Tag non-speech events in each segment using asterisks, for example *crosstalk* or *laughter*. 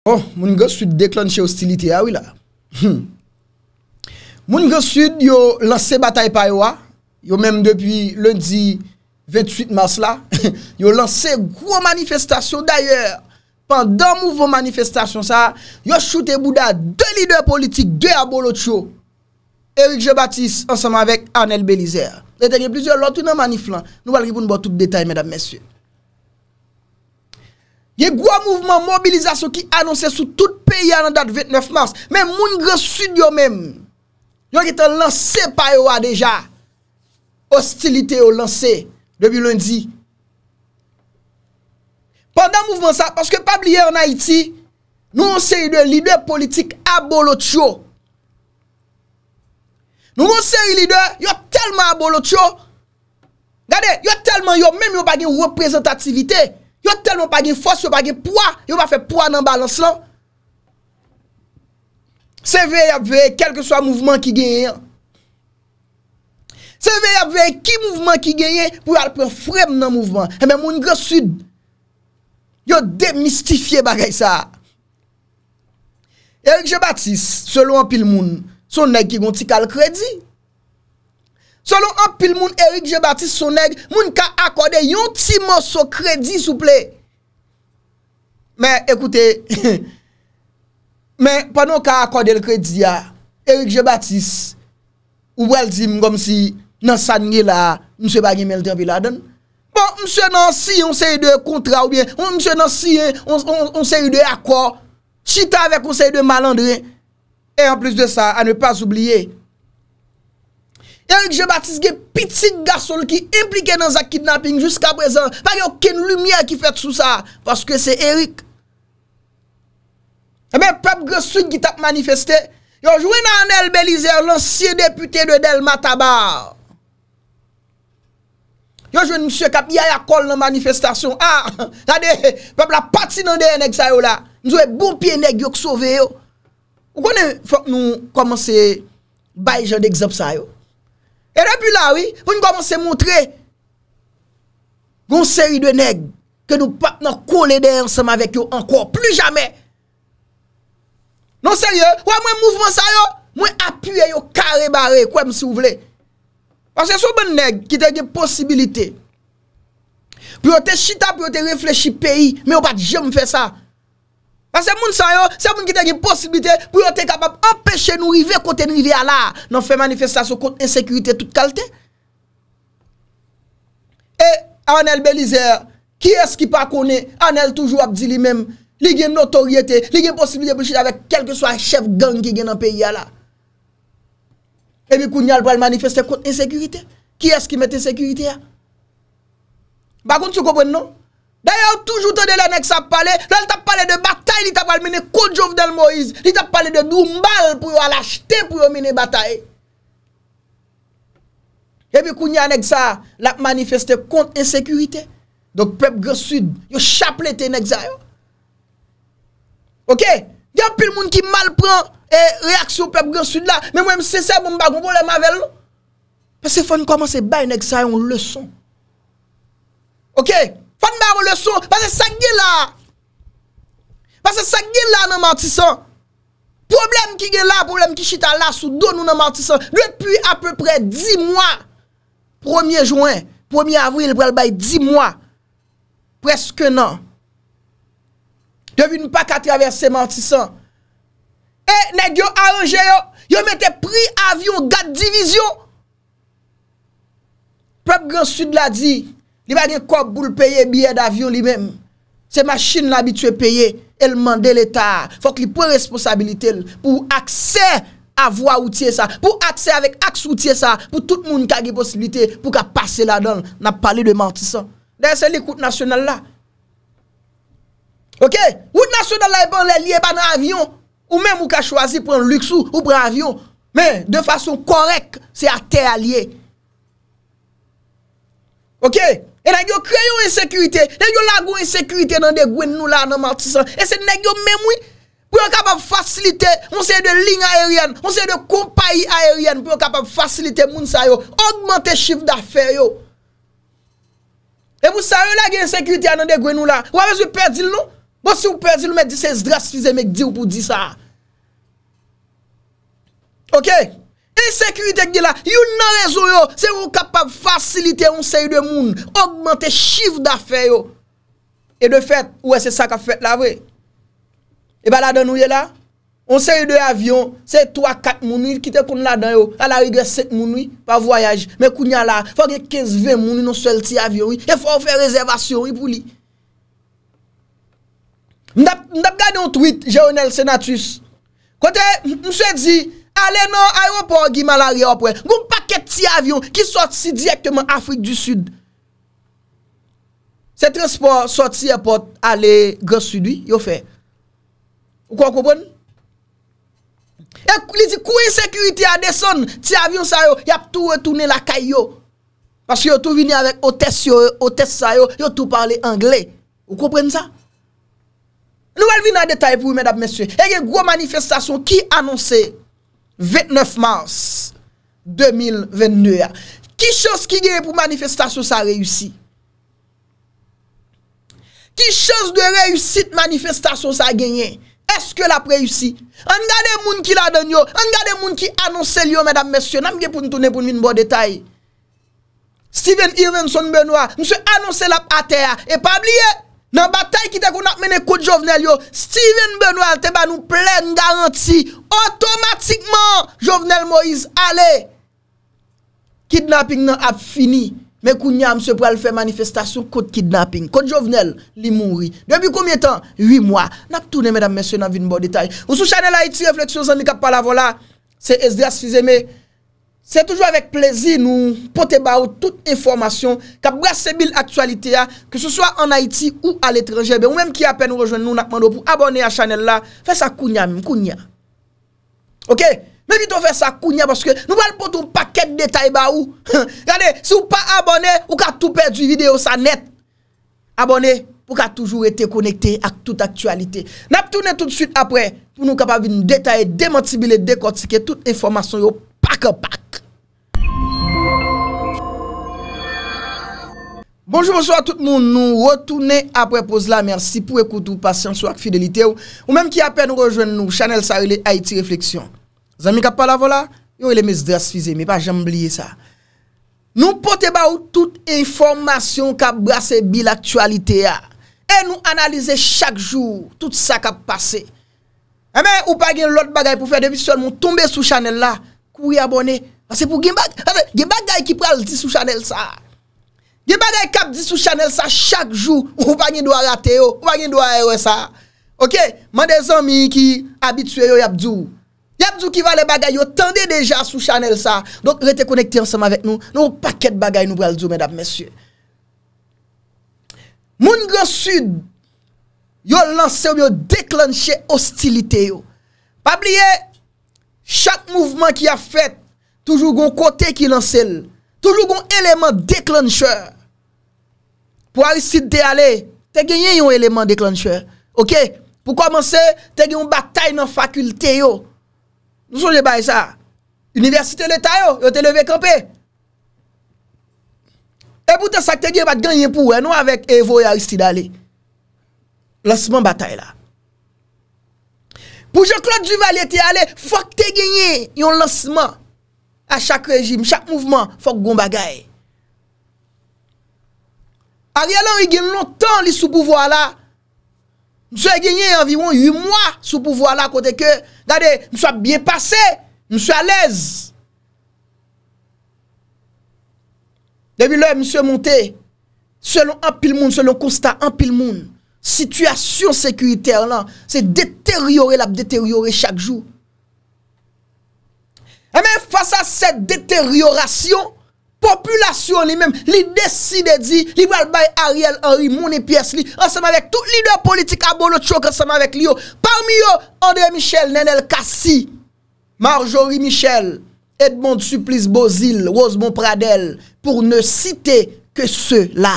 Bon, moun gosud deklonche hostilite ya ah wila. Hmm. Moun gosud yo lansè batay paywa, yo ah. mèm depi lundi 28 mars la, *laughs* yo lansè gwo manifestasyon d'ayèr. Pendan mouvon manifestasyon sa, yo choute bouda dè lider politik, dè abolo tchou. Eric Jebattis, ansèmè avèk Arnel Belizer. Dè tenye plizè lò, tout nan maniflan, nou wale kipoun bò tout detay, mèdam mèsyè. Ye gwa mouvman mobilizasyon ki anonsen sou tout peyi anan dat 29 mars. Men moun gen sud yo men. Yo ki te lansen pa yo a deja. Hostilite yo lansen debi londi. Pendan mouvman sa, paske pabliye anan iti, nou monseri de lider politik abolo tcho. Nou monseri lider, yo telman abolo tcho. Gade, yo telman yo, men yo bagen reprezentativitey. Yo telman pa gen fos, yo pa gen poua, yo pa fe poua nan balans lan. Se vey ap vey, kelke swa mouvman ki genyen. Se vey ap vey, ki mouvman ki genyen, pou alpe frem nan mouvman. E men eh moun gen sud. Yo demistifiye bagay sa. Erykje Batis, selon pil moun, son nek ki gonti kal kredi. Salon apil moun Erik Jebattis sou neg, moun ka akorde yon timo sou kredi souple. Men, ekoute, men, panon ka akorde l kredi ya, Erik Jebattis ou welzim gom si nan san nge la, mswe bagi meldi an viladon. Bon, mswe nan si yon se yi de kontra ou bien, mswe nan si yon se yi de akor, chita avek yon se yi de malandrin. En plus de sa, ane pas oubliye, Eric G. Baptiste gen piti gason ki implike nan za kidnapping jusqu aprezen. Pa gen yo ken lumiye ki fet sou sa. Foske se Eric. Emen eh pep greswit ki tap manifeste. Yojwen nan el Belize, lansye depute de Del Mataba. Yojwen msye kap yaya kol nan manifestasyon. Ah, *laughs* a de pep la pati nan de eneg sa yo la. Nizwe bon pi eneg yo ksove yo. Ou konen fok nou komanse bay jan dek zop sa yo. E depi la, oui, mwen komanse mwotre Goun seri de neg Ke nou pat nan kole dey ansama vek yo Anko, pli jame Non seri, wè mwen mouvman sa yo Mwen apye yo kare bare Kwen m sou vle Wè se sou ben neg ki te de posibilite Pyo te chita, pyo te reflechi peyi Men wè pat jem fè sa Bas se moun sa yo, se moun ki te gen posibilite pou yo te kapap empeshe nou rive kote nou rive ala nan fè manifestasyon konti insekuitè tout kalte. E anel Belizer, ki es ki pa kone, anel toujou Abdili menm, li gen notoryete, li gen posibilite pou chite avek kelke swa chef gang ki gen an peyi ala. E mi kou nyal pou al manifestasyon konti insekuitè, ki es ki mette insekuitè ya? Bakoun sou kopwen nou? Daya ou toujou te de la nek sa pale, lal ta pale de batay li ta pal mene kodjov del Moïse. Li ta pale de nou mal pou yo alachte pou yo mene batay. E bi kounya nek sa la manifeste kont insekurite. Donk pep gen sud yo chaplete nek sa yo. Ok? Di apil moun ki mal pran e reaksyon pep gen sud la, men mwen msese bon bagon pou le mavel nou. Pas se fon koman se bay nek sa yo le son. Ok? Fad mè mè mè lè son. Pase sa gè la. Pase sa gè la nan mantisan. Problem ki gè la, problem ki chita la, sou do nou nan mantisan. Depi apèpèpè 10 mwa, 1è Jouen, 1è Avril, 10 mwa, preske nan. Dèvi nou pa kater averse mantisan. E, eh, nè gè a anje yo. Yo mè te pri avyon, gè di vizyon. Pèp grand sud la di, li ba gen kop pou l'peye biye d'avyon li menm. Se machine la bi tue peye, el mande l'Etat. Fok li pou responsabilite l, pou akse avwa outye sa, pou akse avek aks outye sa, pou tout moun ka ge posibilite, pou ka pase la don, nan pale de manti sa. Dè se li koute nasyonal la. Ok? Koute nasyonal la e bon le liye pa nan avyon, ou menm ou ka chwazi pren l'lux ou pren avyon. Men, de fason korek, se a te a liye. Ok? E nan yo kreyo ensekurite, nan yo lago ensekurite nan de gwen nou la nan Martisan. E se nan yo memwi, pou yo kapab fasilite, monsenye de ling aeryan, monsenye de kompayi aeryan, pou yo kapab fasilite moun sa yo, augmente chif da fe yo. E pou sa yo lage ensekurite nan de gwen nou la, wawes yo perdi loun? Bon si yo perdi loun, mwen di se sdras fize mwen di ou pou di sa. Ok? se yon sekwite k di la, yon nan rezon yo, se yon kapap fasilite yon sey de moun, augmente chif da fe yo. E de fet, ou e se sa ka fet la vwe. E ba la dan ou ye la, yon sey de avyon, sey 3-4 moun, yon kite koun la dan yo, la la yon de 7 moun, pa voyaj, me koun ya la, fwa ge 15-20 moun, yon sey l ti avyon, yon fwa ou fe rezervasyon, yon pou li. Mda p gade yon tweet, jè ronel senatus, kote mse di, mse di, alè nan aeroport Gimalari apwen. Goun paket ti avyon ki sot si direktman Afrik du sud. Se transport sot si apot alè Gros Sudwi, yo fè. Ou kwa koupèn? E kou li di kou yi sekuriti a deson ti avyon sa yo yap tou retounen la kay yo. Maske yo tou vini avèk o test sa yo yo tou parle anglè. Ou koupèn sa? Nou wèl vi nan detay pou mèd ap mèsyè. E gen gwo manifestasyon ki anonsè 29 mars 2022. Ki chos ki gye pou manifestasyon sa reyousi? Ki chos de reyousi manifestasyon sa genye? Eske la preyousi? Angade moun ki la donyo? Angade moun ki anonsel yo, mèdam mèsyon? Namge pou n'tounè pou n'vin bo detay? Steven Irvinson Benoit, mse anonsel ap ater, e pabliye? Dans la bataille qui qu'on a mené contre Jovenel, Steven Benoît te ba nous pleine garantie. Automatiquement, Jovenel Moïse allez Kidnapping a fini. Mais Kounia, monsieur, pour faire manifestation contre kidnapping. Contre Jovenel, il mourit. Depuis combien de temps 8 mois. N'a tourné, mesdames, messieurs, dans une bonne détail. Ou sous Chanel Haïti, réflexion, ça n'est pas la voilà. C'est Esdras Fizeme. Se toujou avèk plezi nou pote ba ou tout informasyon, kap bre sebil aktualite ya, ke sou swa an Haiti ou al etrejebe, ou mèm ki apè nou rejwen nou nakman do pou abone a chanel la, fè sa kounya mèm, kounya. Ok? Mèm lito fè sa kounya, paske nou wèl potou paket detay ba ou. Gade, si ou pa abone, ou ka tou perdi videyo sa net. Abone, pou ka toujou ete konekte ak tout aktualite. Nap toune tout süt apwè, pou nou kap avi nou detay, demantibil et dekotike tout informasyon yo pak apak. Bonjour bonsoir tout moun, nou rotounen aprepoz la, mersi pou ekoute ou pasyon sou ak fidelite ou Ou menm ki apen nou rejoen nou, chanel sa e ou le Haiti Reflexion Zanmik apal avola, yon ele me sdrasfize, me pa jambliye sa Nou pote ba ou tout informasyon kap brase bil aktualite ya E nou analize chak jou, tout sa kap pase E men, ou pa gen lot bagay pou fe de visyon, moun tombe sou chanel la Kouye abone, pase pou gen bagay ki pral ti sou chanel sa Ye bagay kap di sou chanel sa chak jou *laughs* ou pa gen do a rate yo, ou pa gen do a erwe sa. Ok? Man de zanmi ki abitue yo yabdou. Yabdou ki vale bagay yo tende deja sou chanel sa. Donk rete konekte ansama vek nou. Nou paket bagay nou brel djou mèdap mèsyè. Moun gen sud yo lance yo yo deklanche ostilite yo. Pabliye, chak mouvman ki a fèt toujou goun kote ki lance l. Toujou goun eleman deklanche yo. Pou Aristide te ale, te genye yon eleman deklancher. Ok? Pou komanse, te genye yon batay nan fakulte yo. Nou son je bay sa? Universite l'Etat yo, yo te leve kampe. E bouten sa te genye bat ganyen pou, e nou avek Evo ya e Aristide ale. Lansman batay la. Pou Jean-Claude Duvalier te ale, fok te genye yon lansman. A chak rejim, chak mouvman, fok goun bagay. Ariel Henry gagne longtemps sous pouvoir là. Monsieur gagné environ 8 mois sous pouvoir là côté que regardez, monsieur bien passé, monsieur à l'aise. Depuis là monsieur monté selon un pile monde selon constat un pile monde situation sécuritaire là, c'est détériorer la détériorer chaque jour. Et eh face à cette détérioration population lui-même, lui décide dit, lui va bail Ariel Henry mon pièce lui... ensemble avec tout leader politique à Bolotchok ensemble avec lui. Parmi eux André Michel, Nenel Kassi, Marjorie Michel, Edmond Supplice Bozil, Rosemont Pradel pour ne citer que ceux-là.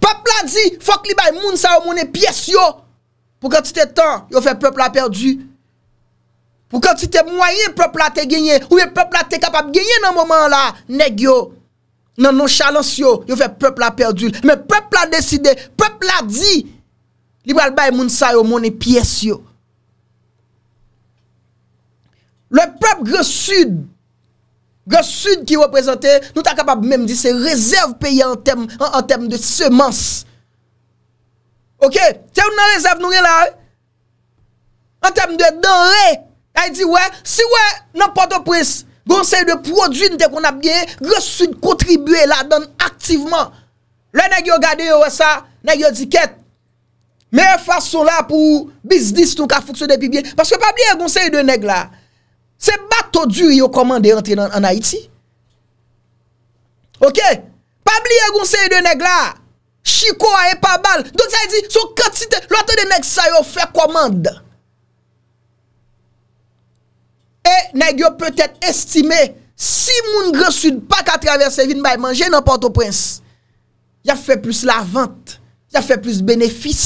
Peuple a dit, faut que les bail moun sa ou pièce yo pour quantité de temps, yo fait peuple a perdu Ou kan ti te mwoyen, pep la te genye, ou e pep la te kapab genye nan moman la, neg yo, nan nou chalons yo, yo fe pep la perdu, men pep la deside, pep la di, liwal bay moun sayo, moun e piyes yo. Le pep gresud, gresud ki reprezenter, nou ta kapab menm di se rezerv peye an tem de semanse. Ok, te ou nan rezerv nou gen la, an tem de denre, Ay di, wè, si wè nan potopris, gonsèy de prodwin te kon ap gen, gresud kontribue la don aktiveman. Le neg yo gade yo wè sa, neg yo di ket. Mèye fason la pou biznis tou ka fokso depi bien. Paske pabli e gonsèy de neg la, se bat o djou yo komande ente nan Haiti. Ok? Pabli e gonsèy de neg la, chiko a epa bal. Don sa yi di, sou katite, loto de neg sa yo fè komande. E negyo peut et estime si moun Grand Sud pa katraverse vin may manje nan Port-au-Prince. Ya fè plus la vant, ya fè plus benefis.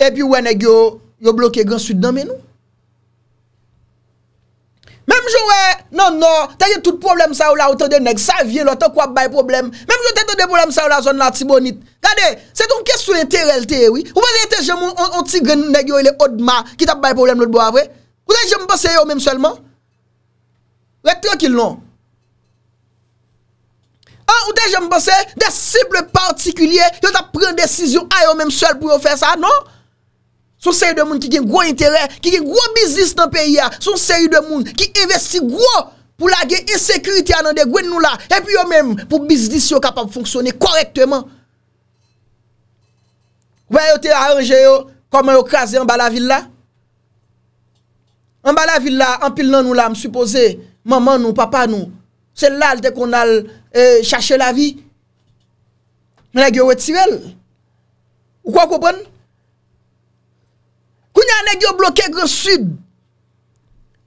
E pi wè negyo yo bloke Grand Sud nan menou. Mem jowe, nan nan, teye tout problem sa ou la ou te de neg, sa vie lò, te kwa bay problem. Mem jowe te te de problem sa ou la zon nan tibonit. Gade, se ton kes sou ete relte, oui. Ou wazen ete jom ou anti-greneg yo e le odma ki te bay problem lò dbo avre? Ou te jom bose yo menm selman? Non. Ah, ou ete tranquil non? Ou te jom bose de siple partikulye yo te pren desizyon a yo menm selm pou yo fè sa, non? Son seri de moun ki gen gwo interè, ki gen gwo bizlis nan peyi ya. Son seri de moun ki investi gwo pou la gen insekriti anan de gwen nou la. E pi yo menm pou bizlis yo kapab fonksyonè korektèman. Wè yo te a anje yo koman yo krasè an bala vil la? An bala vil la, an pil nan nou la, msupose, maman nou, papa nou, se lal te kon al e, chache la vi, men a gen wetirel. Ou kwa koupèn?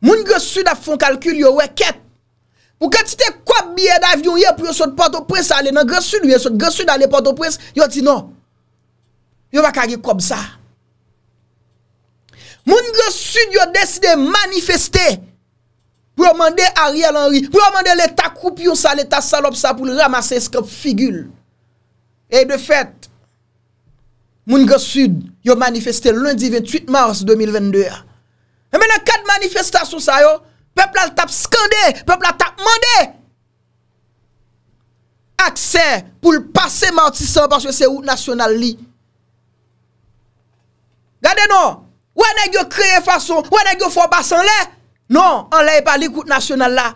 Moun gen sud a fon kalkul yo weket non. Moun gen sud yo deside manifeste Pou yo mande Ariel Henry Pou yo mande l'Etat koup yon sa L'Etat salop sa pou ramase skop figul E de fet Mounge Sud yo manifeste lundi 28 mars 2022. E mènen 4 manifestasyon sa yo. Pepl al tap skande, pepl al tap mande. Aksè pou l'passe moutisan pwè se wout nasyonal li. Gade nou, wè nè gyo kreye fason, wè nè gyo fò basan lè. Non, an lè y e pa li wout nasyonal la.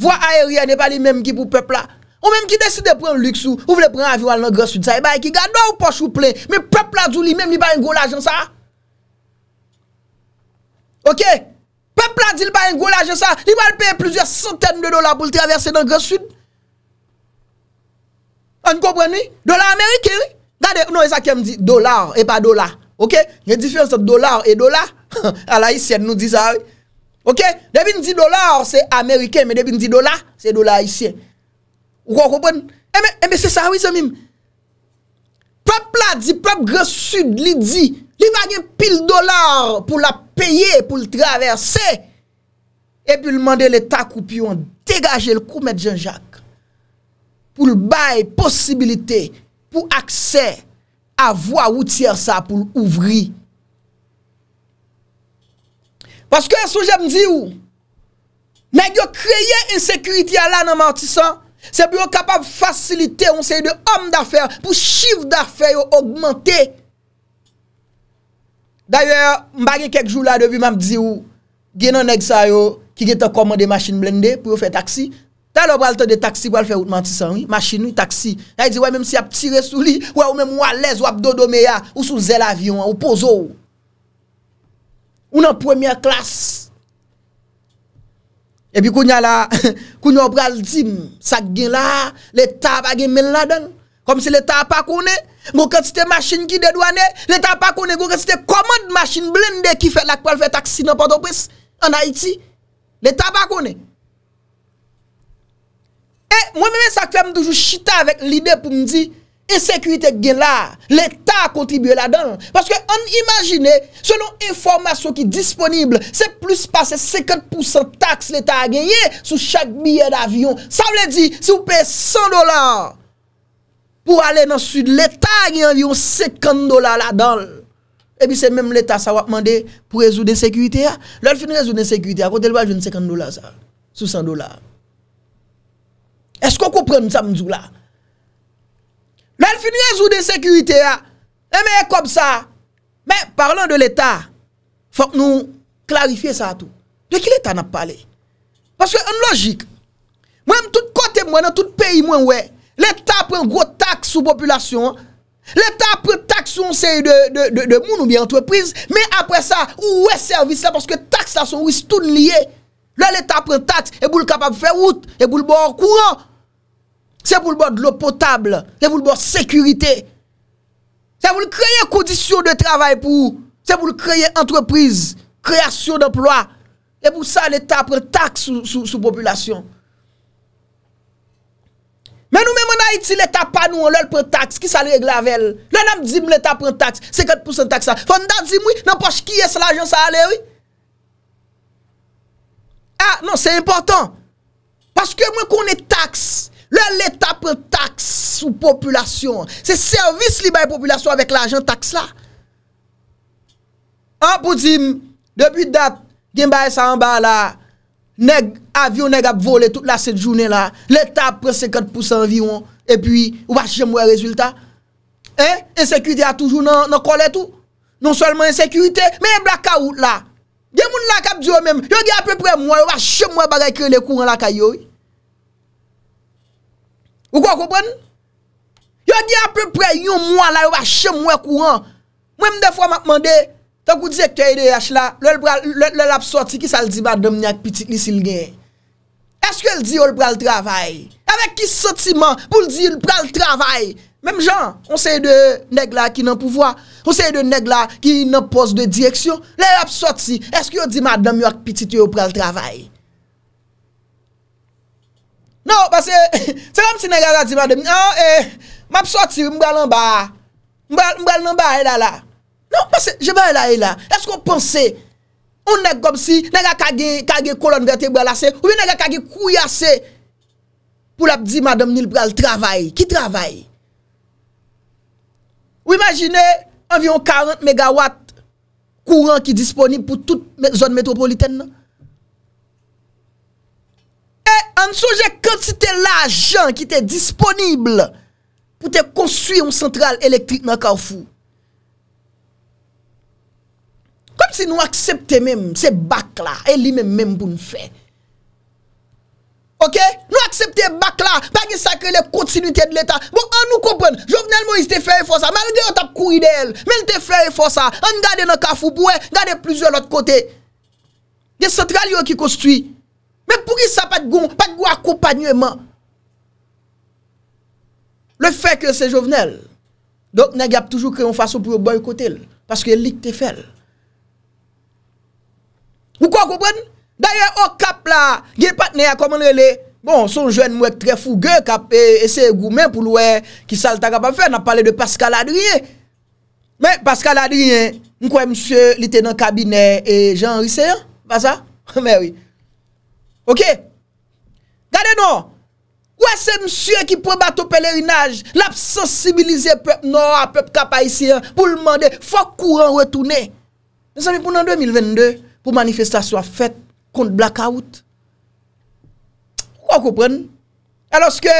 Vwa aeryan y pa li mèm ki pou pepl la. Ou mèm ki desi de pren lüks ou, eh ou vle pren aviwal nan Gros Sud, sa e bay ki gado ou poch ou plè, mèm pepla djou li mèm li bay yon golaj yon sa. Ok? Pepla djil bay yon golaj yon sa, li wale paye plizye centen de dolar pou lte averse nan Gros Sud. An kompren mi? Dolar Amerike, *laughs* wi? Gade, nou e sa kem di, dolar e pa dolar. Ok? Nye difens yon dolar e dolar. Ala yi sien nou di sa, wè. Ok? Debi n di dolar, se Amerike, mè debi n di dolar, se dolar yi sien. Eh, e eh, mè se sa wè se mim Plop la di plop Gros sud li di Li vanyen pil dolar Pou la peye pou l traversè E pi l mande l etat Kou pi yon degaje l kou mèd Jean Jacques Pou l baye posibilite Pou akse avwa Woutier sa pou l ouvri Paske sou jèm di ou Mè yon kreye Insekriti ala nan mè artisan Se pou yon kapab fasilite, yon se yon de om da fe, pou chiv da fe yon augmente. Daye, mbagye kek jou la devy mam dizi yon, genan neg sa yon, ki ge te komande masin blendi pou yon fe taksi. Ta lo bralte de taksi, wal fe outmanti san yon, masin yon taksi. Yon yon dizi, wè mèm si ap tire sou li, wè wè mèm walez wap do do me ya, ou sou zè la vyon, ou pou zo. Ou nan premier klasse. Epi kou nyala, *laughs* kou nyon pral zim, sak gen la, le tab a gen men ladan. Kom se le tab a konen, gwo ket se te masin ki dedwane, le tab a konen gwo ket se te komad masin blende ki fet lak pal fet aksin anpato pes an Haiti. Le tab a konen. E, mwen mwen sak fèm toujou chita avèk lide pou mdi... E sekuite gen la, l'Etat a kontibuye la dan. Paske an imagine, selon informasyon ki disponible, se plus pase 50% tax l'Etat a genye sou chak bille d'avion. Sa wle di, se ou pe 100 dolar, pou ale nan sud, l'Etat a genye avion 50 dolar la dan. E bi se menm l'Etat sa wap mande pou rezou de sekuite ya. L'al fin rezou de sekuite ya, pou te lwa joun 50 dolar sa, sou 100 dolar. Esko kou pren msa mdjou la? Nou el finyez ou de sekurite a. Eme eh, e kob sa. Men, parlon de l'Etat. Fok nou klarifiye sa a tou. De ki l'Etat nan pale? Paske en logik. Mwen mtout kote mwen, mtout peyi mwen we. L'Etat pren gros taks sou popylasyon. L'Etat pren taks sou mseye de moun ou bi antreprise. Men apre sa, ou we servis la. Paske taks la son wistoun liye. Lè l'Etat pren taks, e bou l'kapab fè route. E bou l'bor kouran. Se pou l'bon d'l'op potable, se pou l'bon sekurite, se pou l'kraye kodisyon de travay pou ou, se pou l'kraye entreprise, krayasyon d'enploi, se pou sa l'Etat pren tax sou popoulasyon. Men nou men men a iti l'Etat pa nou an l'ol pren tax, ki sa lè glavell. Lè nan m dizim l'Etat pren tax, 50% tax sa. Fondan dizim ou, nan poch ki es l'ajans a lè ou. Ah, nan, se importan. Paske mwen konè tax, Lè l'Etat pren tax ou populasyon. Se servis li baye populasyon avèk l'ajen tax la. An pou di, debi dap, gen baye sa anba la, avyon neg ap vole tout la set jounè la, l'Etat pren 50% environ, epi ou vache jemwe rezultat. Hein? Insekurite a toujou nan kolè tou. Non solman insekurite, men yon blak kaout la. Gen moun lak ap di ou menm, yon gen ap peu pre mwen, ou vache jemwe bagay kre le kou an la kaya yoy. Ou kwa koupon? Yo di a peu pre yon mwa la yo wache mwen kouan. Mwen mde fwa m a kman de, tan kou di ekte yon de yache la, lel ap soti ki sa l di badam yon ak pitit li sil gen. Eske l di yo l pral travay? Avek ki sotiman pou l di yo l pral travay? Mem jan, konsey de neg la ki nan pouvoa, konsey de neg la ki nan pos de direksyon, lel ap soti, eske yo di badam yon ak pitit li yo pral travay? Non, parce, *laughs* c'est comme si nega la dit madame, non, eh, m'ap sorti, m'bra l'en bas, m'bra l'en bas, e la la. Non, parce, je ben e la e la. Est-ce qu'on pense, on ne kom si, nega kage kolon vete, m'bra l'ase, ouve nega kage kou yase, pou la di madame ni l'bra l'travaye, ki travaye? Ou imagine, environ 40 MW kourant ki disponib pou tout zone metropolitane, nan? an souje kwen si te la jen ki te disponible pou te konsuye yon sentral elektrik nan kawfou kom si nou aksepte mèm se bak la e li mèm mèm pou nou fè ok, nou aksepte bak la, bak yon sakre le kontinuitè de l'Etat, bon an nou kompren jovenel mo yon se te fè yon fò sa, malge yon tap kou yon men te fè yon fò sa, an gade nan kawfou pou wè, e, gade plusieurs l'ot kote de sentral yon ki konsuye Mè pou ki sa pat goun, pat goun akopanyouman. Le fe ke se jovenel. Dok ne gap toujou kre yon fasyon pou yo boykote l. Paske lik te fel. Ou kwa koupen? Daye, o kap la, gil pat ne akomenle le. Bon, son jwen mwek tre fougè kap, e se goumen pou lwe ki sal ta kap a fe. Na pale de Pascal Adrien. Mè, Pascal Adrien, mkwè msye li te nan kabine, e Jean Risse, pa sa? Mè wè. Ok? Gade nou? Ouè se msye ki pou batou pelerinaj? Lap sensibilize pep nou a pep kapa isi an? Pou l'mande, fok kouran wè toune? Nè sè mi pou nan 2022? Pou manifestasyon fèt kont blakaout? Ouè koupren? E loske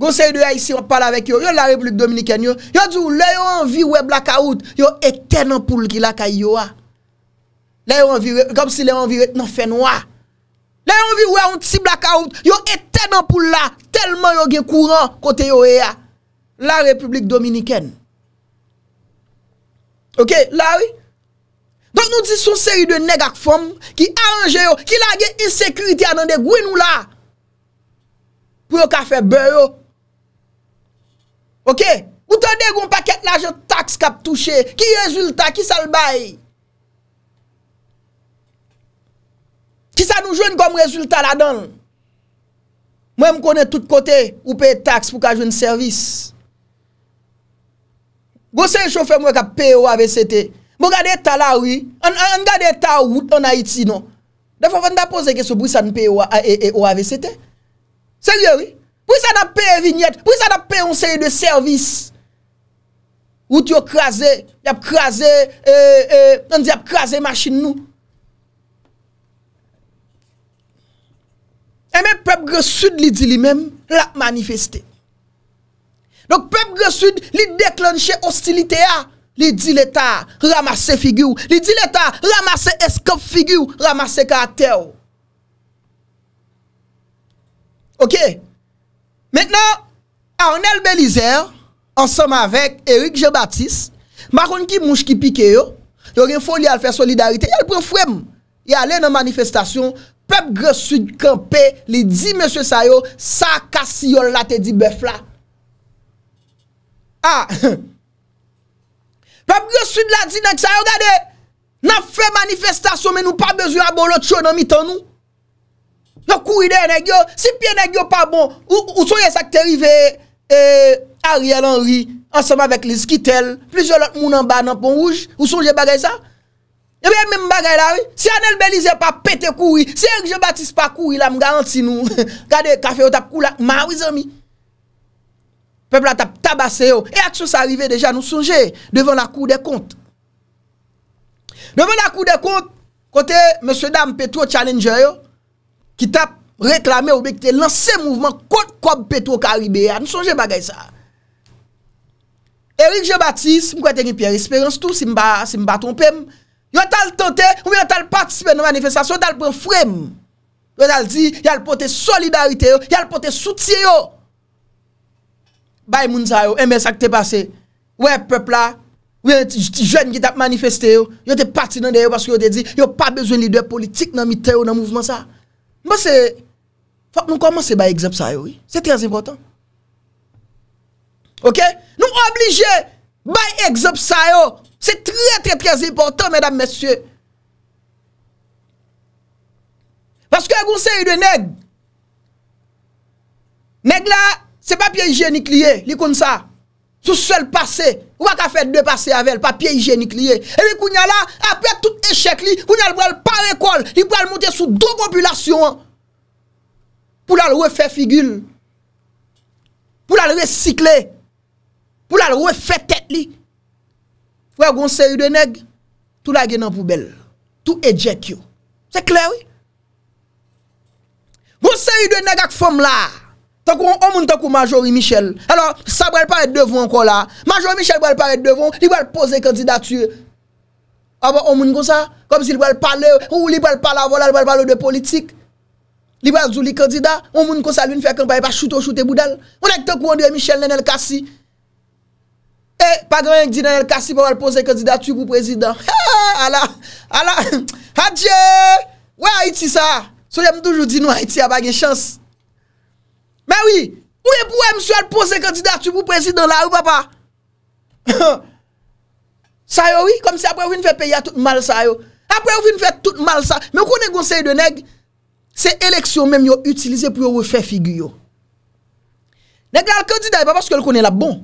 gonsey de ya isi wè pala vek yo, yo la replik dominikèn yo, yo djou lè yo anvi wè blakaout, yo eten anpoul ki lakay yo a. Lè yo anvi wè, kom si lè yo anvi wè nan fè nou a. Nè yon vi wè yon tsi blaka out, yon etè nan pou la, telman yon gen kouran kote yon e ya, la Republik Dominikèn. Ok, la wè? Don nou di son seri de negak fòm, ki arranje yon, ki la gen insecurity anan de gwen ou la, pou yon kafe bè yon. Ok, ou te de yon paket la jen taks kap touche, ki rezultat, ki salbaye. Si sa nou jwen kom rezultat la don. Mwen m konen tout kote ou pe tax pou ka jwen servis. Gose yon chofè mwen ka pe o AVCT. Mwen gade ta la oui. An gade ta ou an Haiti non. Da fò fò an da pose keso pou sa nou pe o AVCT. Serye oui. Pou sa da pe vinyet. Pou sa da pe on seye de servis. Ou ti yo krasè. Y ap krasè. E, e, an di ap krasè machin nou. Et eh, même peuple grand sud li dit lui-même l'a manifesté. Donc peuple grand sud li déclenché hostilité à li dit l'état ramasser figure, li dit l'état ramasser escope figure, ramasser caractère. OK. Maintenant Arnel Belizer ensemble avec Eric Jean-Baptiste, Maron qui mouche qui pique yo, yo gen folie à faire solidarité, il prend frem. Il allé dans manifestation Pèp greswit kampe li di monsye sayo, sa kasyon ah! *laughs* la te di bef la. Ha! Pèp greswit la di nan ki sayo gade, nan fe manifestasyon men nou pa bezou abou lot chou nan mitan nou. Nan kou ide enegyo, si pi enegyo pa bon, ou sonye sakte rive euh, Ariel Henry, ansenbe avèk li skitel, plis yo lot mounan ba nan pon rouj, ou sonye bagay sa? Ebe eh mè m bagay la wè. Si anel belize pa pète kou wè. Si Eric Jebattis pa kou wè la m garanti nou. Kade kafe wè tap kou la. M a wè zan mi. Pepla tap tabase yo. E aksyo sa arrive deja nou sonje. Devan la kou de kont. Devan la kou de kont. Kote M. Dam Petro Challenger yo. Ki tap reklame oh, wè kote lanse mouvman. Kote kou Petro Karibè ya. Ah. Nou sonje bagay sa. Eric Jebattis m kote nipiè espérance tou. Si m ba trompèm. Yon tal tante, yon tal patispe nan manifestasyon, yon tal pren frem. Yon tal di, yon tal pote solidarite yo, yon tal pote soutye yo. Bay moun sa yo, eh, mbè sa ki te pase. Yon pepla, yon jen ki tap manifestye yo, yon te pati nan deyo paske yon te di, yon pa bezwen lidwe politik nan miteyo nan mouvman sa. Mbè se, fok nou komanse bay egzop sa yo, si. Se te az impotant. Ok? Nou oblije bay egzop sa yo, Se tre, tre, tre, se portan, mèdam, mèsyè. Paske, gounse, yu de neg. Neg la, se papye hygienik liye, li koun sa. Sou sel pase, wak a fet de pase avèl, papye hygienik liye. E li koun ya la, apè tout échèk li, koun ya li pou al par ekol, li pou al montè sou dou populasyon. Pou la l refè figil. Pou la l resikle. Pou la l refè tèt li. Wè goun se yu de neg, tout la gen nan poubel. Tout ejet yo. Se kler wè? Goun se yu de neg ak fom la, tonk wè omoun tonk wè majori Michel. Alors, sa wèl paret devon kon la. Majori Michel wèl paret devon, li wèl pose kandidat yu. A ah wè bon, omoun kon sa, kom si li wèl pale, ou li wèl pale avola, li wèl pale de politik. Li wèl zoulik kandidat, omoun kon sa loun fèk anpaye pa choute ou choute boudel. Wèl tek tonk wèndre Michel nenel kasi. E, pa gen yon ek di nan el kasi pou el pose kandidatou pou prezident. Ha ha, ala, ala, ha dje, wè Haiti sa? Sou jèm toujou di nou Haiti, a bagen chans. Mè wè, wè pou wè msou el pose kandidatou pou prezident la, ou papa? *coughs* Sa yo wè, kom si apre ou vin fè peyi a tout mal sa yo. Apre ou vin fè tout mal sa. Mè ou konen gonsey de neg, se eleksyon mèm yo utilize pou yo wè fè figu yo. Neg la kandidatou, e papa se konen la bon.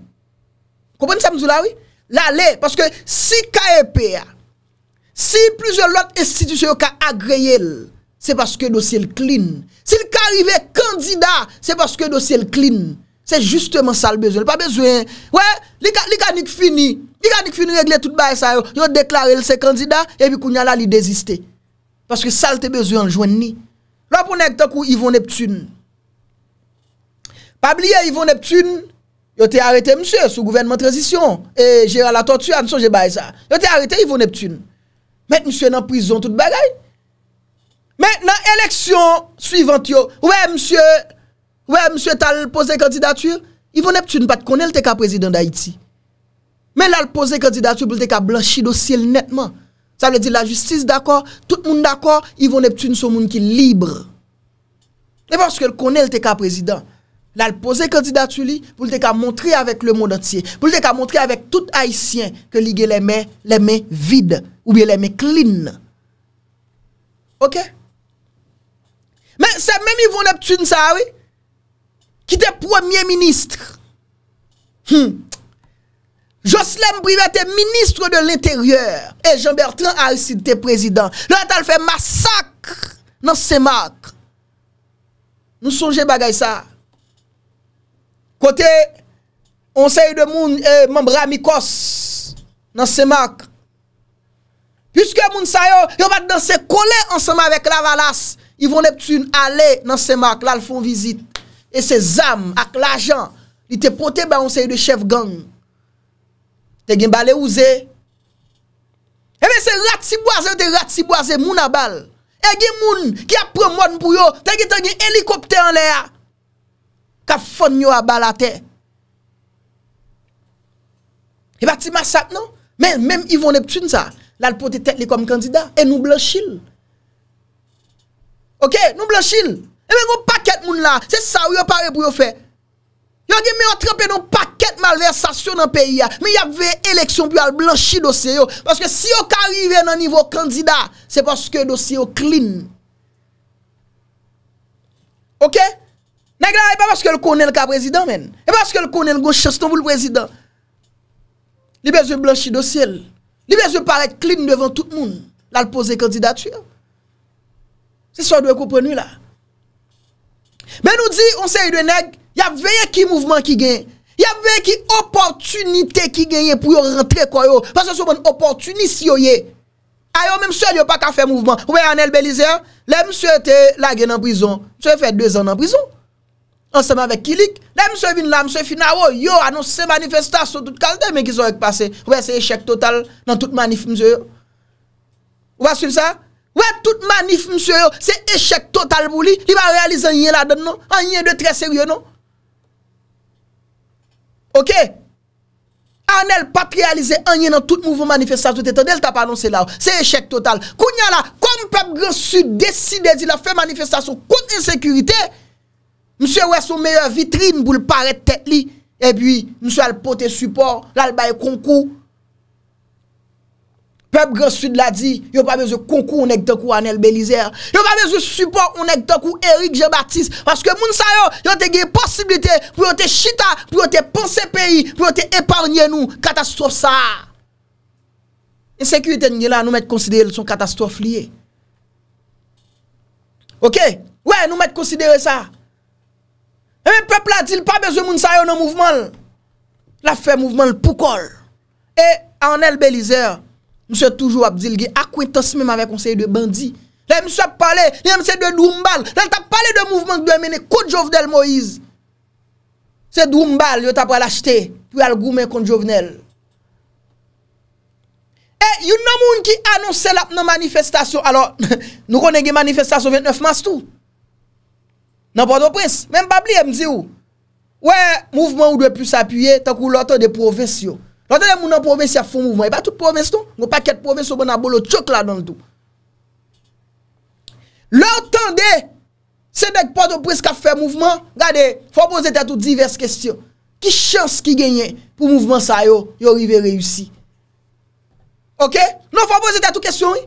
Comprenez ça, là oui? parce que si KEPA, si plusieurs autres institutions ont agréé, c'est parce que le dossier est clean. S'il arrive candidat, c'est parce que le dossier est clean. C'est justement ça le besoin. Pas besoin. Ouais, les fini. besoin fini régler tout bas ça. Ils ont déclaré le candidat et puis qu'on y a là, désister Parce que ça, le besoin de joindre. Là, pour nous, Yvon Neptune. Pas oublier Yvon Neptune. Yo te arete msye sou gouvernement transisyon E jera la tortue anso je bay sa Yo te arete Yvonne Neptune Met msye nan prison tout bagay Met nan eleksyon suivant yo Ouè msye Ouè msye tal pose kandidatur Yvonne Neptune pat konel te ka prezident da Haiti Men lal pose kandidatur Pou te ka blanchi dosil netman Sa le di la justice d'akor Tout moun d'akor Yvonne Neptune sou moun ki libre E vorske konel te ka prezident lal pose kandidatuli pou lte ka montri avèk le moun antye, pou lte ka montri avèk tout haisyen ke li gè lè mè lè mè vide, ou bè lè mè klin. Ok? Mè, sè mè mi vounè p'tun sa, wè? Ki te pwè miè ministre. Hmm. Joslem Privet te ministre de l'interieur. E Jean Bertrand ha y si te prezident. Lè tal fè masak nan se mak. Nou sonje bagay sa. Kote onseye de moun eh, moun bramikos nan semak. Piske moun sayo yo bat dan se kole ansama vek la valas. Yvon e ptun ale nan semak la l fon vizit. E se zam ak l ajan. Li te pote ba onseye de chev gang. Te gen bale ouze. Eme se rat si boaze te rat si boaze moun abal. E gen moun ki apre moun pou yo. Te gen elikopte an le a. Ka fon yo a ba la te. E ba ti masak nou? Men, menm Yvonne Neptune sa. La l pou te tek li kom kandida. E nou blanchil. Ok? Nou blanchil. E menm ou paket moun la. Se sa ou yo pare pou yo fe. Yo gen menm ou trepe nou paket malversasyon nan peyi ya. Menm yap vey eleksyon pou yo al blanchil dosye yo. Paske si yo ka rive nan nivou kandida. Se paske dosye yo klin. Ok? Ok? Nèk la, e pa paske l konen l ka prezident men. E pa paske l konen l gon chastan vou l prezident. Libez ou blanchi dosyel. Libez ou parek klin devan tout moun. La l pose kandidatuyo. Se so dwe kouprenu la. Ben nou di, on se y de nèk, ya veye ki mouvman ki gen. Ya veye ki oportunite ki genye pou yo rentre kwa yo. Paske sou moun oportunis yo ye. A yo mè msèl yo pa ka fè mouvman. Ou mè anel belize, le msèl te la gen an prizon. Msèl fè dwe zan an prizon. ansemen vek kilik, dey mswe vin la, mswe fina wo, yo anons se manifestasyon tout kal, dey men ki son ek pase, wey se eshek total nan tout manif mswe yo, ou vasul sa, wey tout manif mswe yo, se eshek total bou li, li va realize an yen la den non, an yen dey tre serye non, ok, an el pa prealize an yen nan tout mouvou manifestasyon tout etan, an el ta panons se la, se eshek total, kou nyan la, kom pep grand sud desi de zi la, fe manifestasyon kont insekurite, Mse wè sou meyè vitrine bou l'pare tèk li. E pi, mse al pote support, lal baye konkou. Peb Gros Sud la di, yo pa bezou konkou ou nek tokou Anel Belizer. Yo pa bezou support ou nek tokou Eric G. Baptiste. Paske moun sa yo, yo te geye posibilite pou yo te chita, pou yo te pon se peyi, pou yo te eparnye nou. Katastrofe sa. En sekurite nye la, nou met konsidere lè son katastrofe liye. Ok? Ouè, nou met konsidere sa. Ouè, Peplatil pa bezwe moun sa yo nan mouvman La fe mouvman pou kol E anel belize Mse toujou Abdilge Akwintos mèm avè konsey de bandi Lè mse pale, lè mse de droumbal Lè tap pale de mouvman kou jovdel Moïse Se droumbal Lè tap pale achete Pou al goumen kon jovnel E yon nan moun ki Anonse la nan manifestasyon Nou konen gen manifestasyon 29 mastou Nan Port-au-Prince, men m babli e m zi ou. Ou e, mouvment ou dwe plus apuye, tan kou loutan de provens yo. Loutan de moun nan provens ya foun mouvment. E pa tout provens ton? Mwen pa ket provens yo, mwen a bou lout chok la dan loutou. Loutan de, se dek Port-au-Prince ka fè mouvment, gade, fòpose tè tou divers kestyon. Ki chans ki genye pou mouvment sa yo, yo rive reyusi. Ok? Non fòpose tè tou kestyon yi.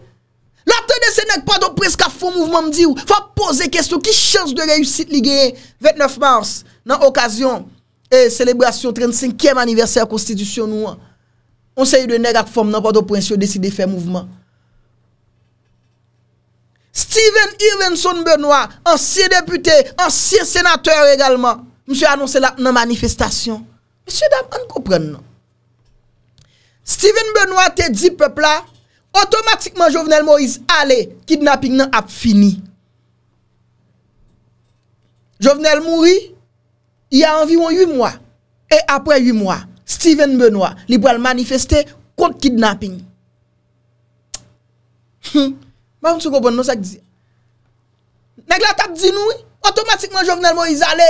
Latè de sè nèk pa do preska foun mouvman mdi ou. Fa pose kèstou ki chans de reyusit li gè. 29 mars, nan okasyon, e, sèlebrasyon 35e aniversèr konstitisyon ou an. On sè yu de nèk ak founm nan pa do prensyon desi de fè mouvman. Steven Irvenson Benoit, ansi deputè, ansi sènatèr egalman, msè anonsè la nan manifestasyon. Msè dam, an koupren nan. Steven Benoit te di pepla, Otomatikman Jovenel Moïse ale Kidnaping nan ap fini Jovenel Mouri Ya anvi yon 8 mwa E apre 8 mwa Steven Benoit li pral manifeste kont kidnapping Mwan sou gobon nou sa ki di Nek la tap di nou Otomatikman Jovenel Moïse ale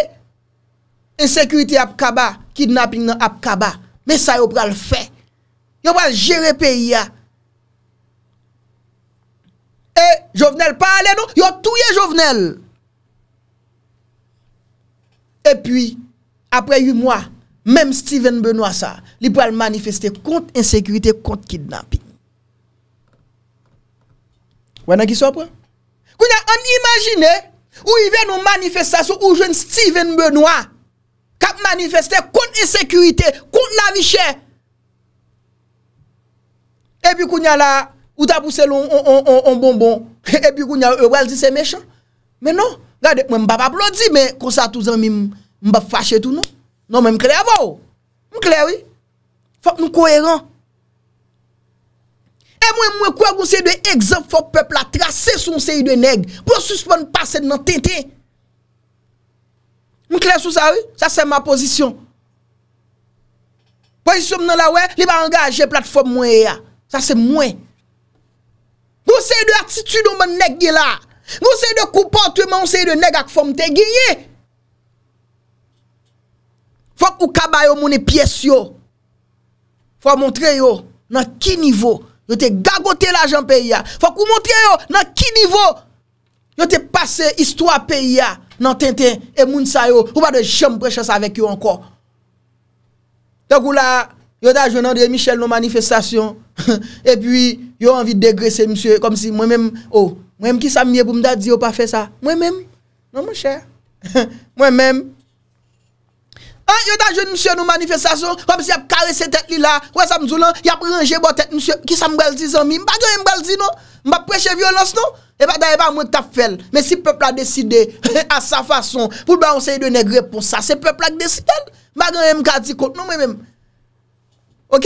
Insekriti ap kaba Kidnaping nan ap kaba Me sa yo pral fe Yo pral jere peyi ya E, Jouvenel pa ale nou Yon touye Jouvenel E pi Apre 8 mwa Mèm Steven Benoist sa Li pou al manifeste kont insekuité Kont kidnapping Wè nan ki sop wè Kounyan an imagine Ou yi ven ou manifestasyon Ou jen Steven Benoist Kap manifeste kont insekuité Kont navichè E pi kounyan la Ou ta pouse lou an bonbon, *laughs* e bi goun ya oual euh, di se mechan. Men nou, gade mwen mbaba blodi, men konsa touz an mi mbap fache tou nou. Non mwen mkle avou. Mkle ou. Fok mwen koe ran. E mwen mwen kwe goun se y de egzop fok pepl a trase sou mwen se y de neg. Pou suspon pasen nan tente. Mkle sou sa ou. Sa se ma posisyon. Posisyon mnen la ou, li ba angaje platform mwen ya. Sa se mwen. Gou sey de atitude ou mwen nek gila. Gou sey de koupantwe, mwen sey de nek ak fom te gilye. Fok ou kabay ou moun e piyes yo. Fok ou montre yo nan ki nivou yo te gagote la jan pe ya. Fok ou montre yo nan ki nivou yo te pase istwa pe ya nan ten ten e moun sa yo. Ou ba de jem brechans avek yo anko. Fok ou la... Yo da jounan de Michel nou manifestasyon, *laughs* e pi yo anvi degrese msye, kom si mwen mèm, oh, mwen mèm ki sa mye pou mda di yo pa fe sa, mwen mèm, mwen mèm, mwen mèm, yo da jounan msye nou manifestasyon, kom si ap kare se tet li non, non. non? la, *laughs* wè sa mzou lan, yap range bo tet msye, ki sa mbeldi zan mi, mba gen mbeldi nou, mba preche violans nou, e ba da eba mwen tap fel, mwen si pepla deside, a sa fason, pou ba onse yi dene grep pou sa, se pepla kdesitel, mba gen mga di kont nou mwen Ok?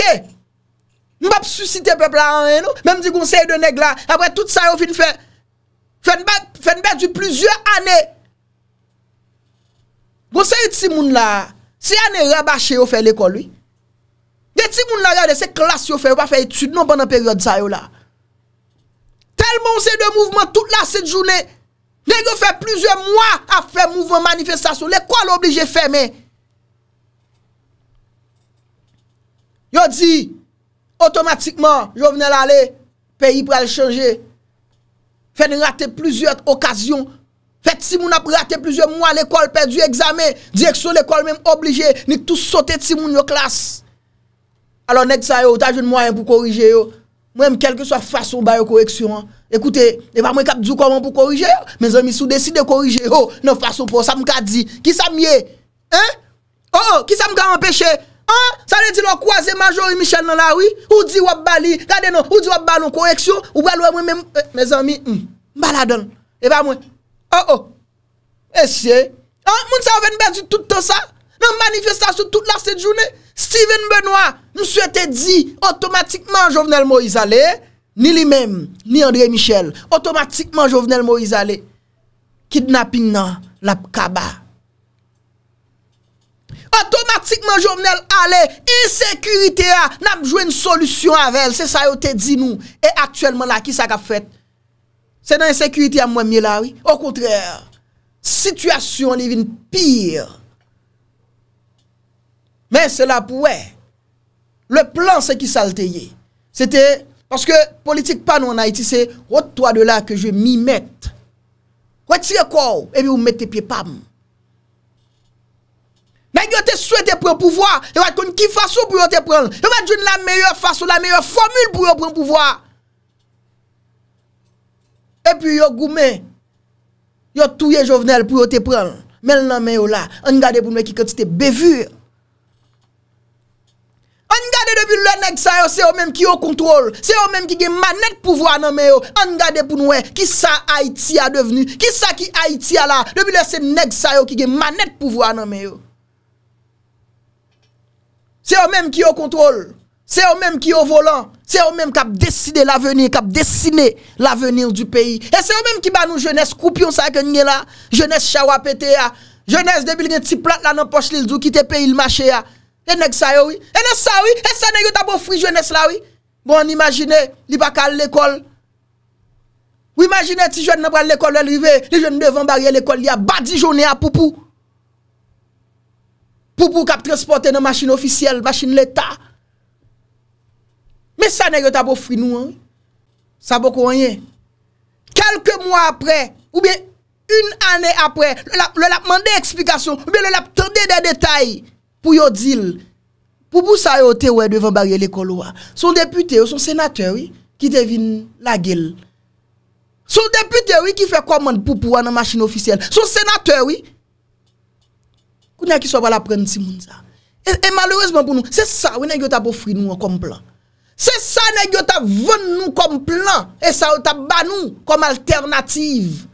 Mbap susite pepla anwen nou. Mem di gounsey de neg la. Apre tout sayo fin fe. Fenbe du plizye ane. Gounsey di timoun la. Si ane reba che yo fe l'ekol. Di timoun la gade se klas yo fe. Yo pa fe etude nou pendant peryode sayo la. Tel mounsey de mouvment tout la set jounen. Neg yo fe plizye moua a fe mouvment manifestasyon. Le kwa l'oblige fe men? Yo di, otomatikman, yo vene lale, peyi pou al chanje. Fè nè rate plusieurs okasyon. Fè ti moun ap rate plusieurs moun, l'ekol pè du examen. Direksyon l'ekol mèm oblige, nèk tou sote ti moun yo klas. Alors, nèk sa yo, ta joun mwen pou korije yo. Mwen mèm kelke sa fason ba yo koreksyon. Ekoute, mèm a mwen kap djou koman pou korije yo. Mèm zon misou deside korije yo, oh, nan fason pou. Sa mwen ka di, ki sa mwen ye? Hein? Oh, ki sa mwen ka empèche yo? Ah, ça veut dire quoi c'est major Michel dans la rue. ou di wap bali, Regardez non. ou di que balon correction? ou balou wè même même eh, mes baladon Et Et don, moi. oh oh, et eh, c'est eh. ah, moun sa tout tout tout ça. sa, nan manifestation toute la journée journée. Steven Benoit, nous te dit Automatiquement, Jovenel Moïse Allé ni lui-même, ni André Michel, Automatiquement, Jovenel Moïse Allé kidnapping nan, La kaba, Otomatikman jom nel ale, insekurite a, ah, nam jwe n solusyon avèl, se sa yo te di nou, e aktuelman la ki sa ka fèt. Se nan insekurite a mwen mi la, au kontrèr, situasyon li vin pire. Men se la pouè, le plan se ki salteye, se te, paske politik pan ou anay ti se, wot to a de la ke je mi mèt, wot si yo kou, e bi ou mèt te piye pam. yo te swete pou yo pouvwa, yo wad kon ki faso pou yo te pren, yo wad joun la meyye faso, la meyye formule pou yo pren pouvwa, epi yo goumen, yo touye jovenel pou yo te pren, men nan men yo la, an gade pou noue ki kon ti te bevure, an gade debi le neg sa yo, se yo menm ki yo kontrol, se yo menm ki gen manet pouvwa nan men yo, an gade pou noue ki sa Haiti a deveni, ki sa ki Haiti a la, debi le se neg sa yo ki gen manet pouvwa nan men yo, Se yo mèm ki yo kontrol, se yo mèm ki yo volan, se yo mèm kap desine l'avenir, kap desine l'avenir du peyi. E se yo mèm ki ba nou jewnes koupyon sa yon gen la, jewnes chawa pete ya, jewnes debil gen ti plat la nan poch li l'dou ki te peyi l'mache ya. Ah. E neg sa yo wii, e neg sa wii, e sa neg yo tabo fwi jewnes la wii. Bon imagine li bakal l'ekol. Ou imagine ti jewn nabral l'ekol l'ilive, li jewn devan barye l'ekol li a badi jouni apupu. Poupou kap transporte nan masjin ofisiyel, masjin l'Etat. Me sa ne yot ap ofri nou an. Sa ap ok wanyen. Kelke mwa apre, oube, un ane apre, lel ap mande eksplikasyon, oube lel ap tende de detay pou yot zil. Poupou sa yote wè devan barye l'ekol wè. Son depute ou son senatè wè, ki devine la gel. Son depute wè ki fè koman poupou an nan masjin ofisiyel. Son senatè wè, prendre Et, malheureusement pour nous, c'est ça, ou nest offert nous comme plan. C'est ça, nest t'a nous comme plan. Et ça, t'a ba nous comme alternative.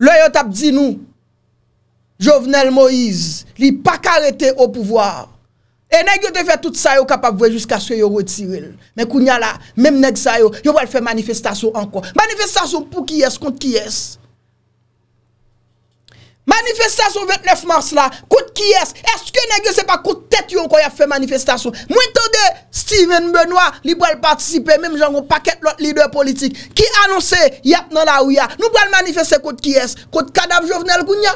Là, t'a dit nous, Jovenel Moïse, n'est pas arrêté au pouvoir. Et nèg yo te fait tout ça yo capable voir jusqu'à ce yo retire. Mais kounya là, même nèg ça yo, yo faire manifestation encore. Manifestation pour qui est ce contre qui est Manifestasyon 29 mars la, kote kies, eske negye se pa kote tet yon kon yap fe manifestasyon? Mwen tonde Steven Benoit, li pou el patisipe, mwen jangon paket lot lider politik, ki anonse yap nan la ou ya, nou pou el manifeste kote kies, kote kadav jovnel koun ya?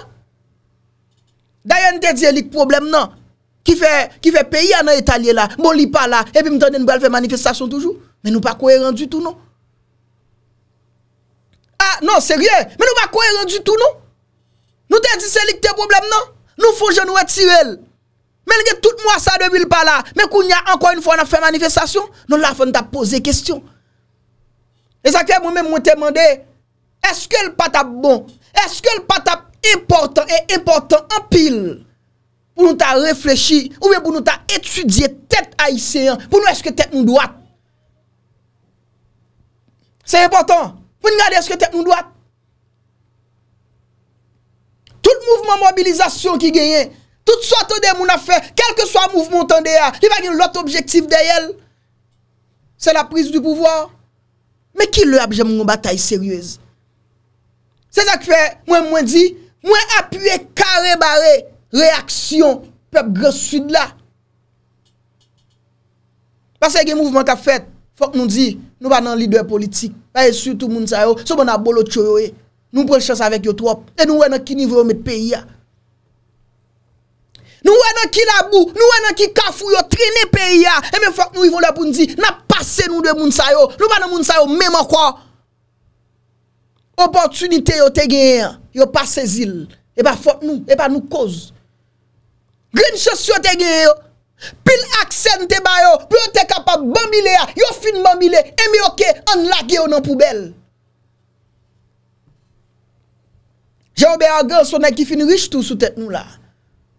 Dayan te diye lik problem nan, ki fe peyi anan etalye la, mwen li pa la, epi mwen tonde nou pou el fe manifestasyon toujou? Men nou pa koe rendu tout non? A, ah, nan serye, men nou pa koe rendu tout non? Nou te diselik te problem nan? Nou foun jenou et sirel. Men gen tout mou asa de bil pala. Men kou nye ankon yon foun nan fè manifestation. Nou la foun ta pose kestyon. E zake moun mè moun te mande. Eske l patap bon? Eske l patap important e important en pil? Pou nou ta reflechi? Ou ve pou nou ta etudye tet Aisyen? Pou nou eske tet mou doat? Se important. Pou nou nye ade eske tet mou doat? mouvment mobilizasyon ki genyen tout sa ton de moun a fe kelke sa mouvment an de ya li bag yon lot objektif de yel se la pris du pouvo me ki lè abje moun batay seryèz se zak fe mwen mwen di mwen apye kare bare reaksyon pep grè sud la pa se gen mouvment a fet fok moun di nou ban nan lider politik ba esu tout moun sa yo sou moun a bolo tchoyo e Nou preche sa vek yo trop, e nou wè nan ki nivyo met pe iya. Nou wè nan ki labou, nou wè nan ki kafou yo trene pe iya, e mè fòk nou yivola pou nzi, nan pase nou de moun sa yo, nou wè nan moun sa yo mè mò kwa. Oportunite yo te genye, yo pase zil, e pa fòk nou, e pa nou koz. Green Shots yo te genye yo, pil aksen te bayo, pil yo te kapab bambile ya, yo fin bambile, e mè yo ke an lage yo nan poubel. yo be a gèl so nèk ki fin rich tout sou tèt nou la.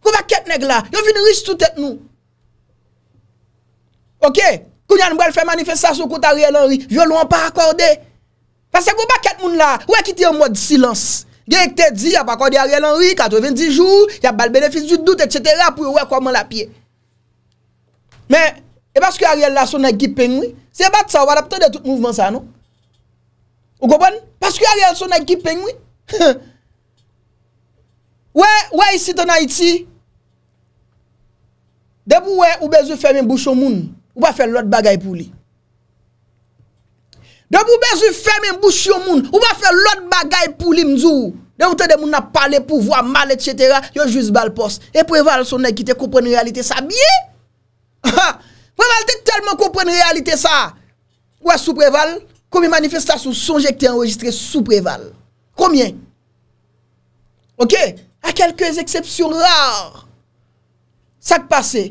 Kou va kèt nèk la, yo fin rich tout tèt nou. Ok? Kou nyan mbèl fè manifestasyon kout Ariel Henry, vyo lou an pa akorde. Pase kou va kèt moun la, wè ki ti an mwèd silans. Gèl ki te di, ap akorde Ariel Henry, 90 jou, ya bal benefis du dout, et cetera, pou yo wè kwa man la piye. Mè, e bas kè Ariel la so nèk ki pen wè, se e bat sa wad ap tè de tout mouvment sa nou. Ou go bon? Bas kè Ariel so nèk ki pen wè, he he, Ouè, ouè isi ton ha iti? Debou ouè, oube zi fermen bouch yon moun, ouba fè lot bagay pou li. Debou oube zi fermen bouch yon moun, ouba fè lot bagay pou li mzou. Debou te de moun na pale pou, wwa mal et chetera, yo jwis bal pos. E preval son ekite, koupen realite sa. Biye? Wwa mal te telman koupen realite sa? Wwa sou preval? Komi manifestasyon sonje ki te enregistre sou preval? Komiye? Ok? Ok? A kelkes eksepsyon rar. Sak pase.